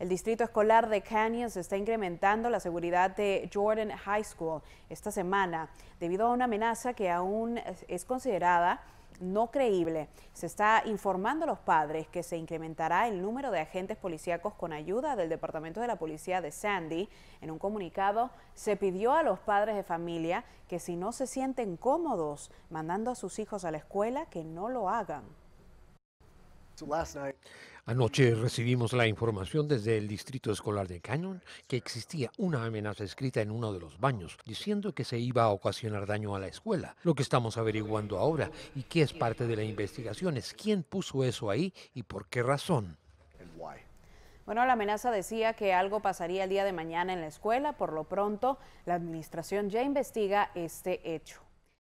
El distrito escolar de se está incrementando la seguridad de Jordan High School esta semana debido a una amenaza que aún es considerada no creíble. Se está informando a los padres que se incrementará el número de agentes policíacos con ayuda del Departamento de la Policía de Sandy. En un comunicado se pidió a los padres de familia que si no se sienten cómodos mandando a sus hijos a la escuela, que no lo hagan. Anoche recibimos la información desde el distrito escolar de Canyon que existía una amenaza escrita en uno de los baños diciendo que se iba a ocasionar daño a la escuela. Lo que estamos averiguando ahora y que es parte de la investigación es quién puso eso ahí y por qué razón. Bueno, la amenaza decía que algo pasaría el día de mañana en la escuela. Por lo pronto, la administración ya investiga este hecho.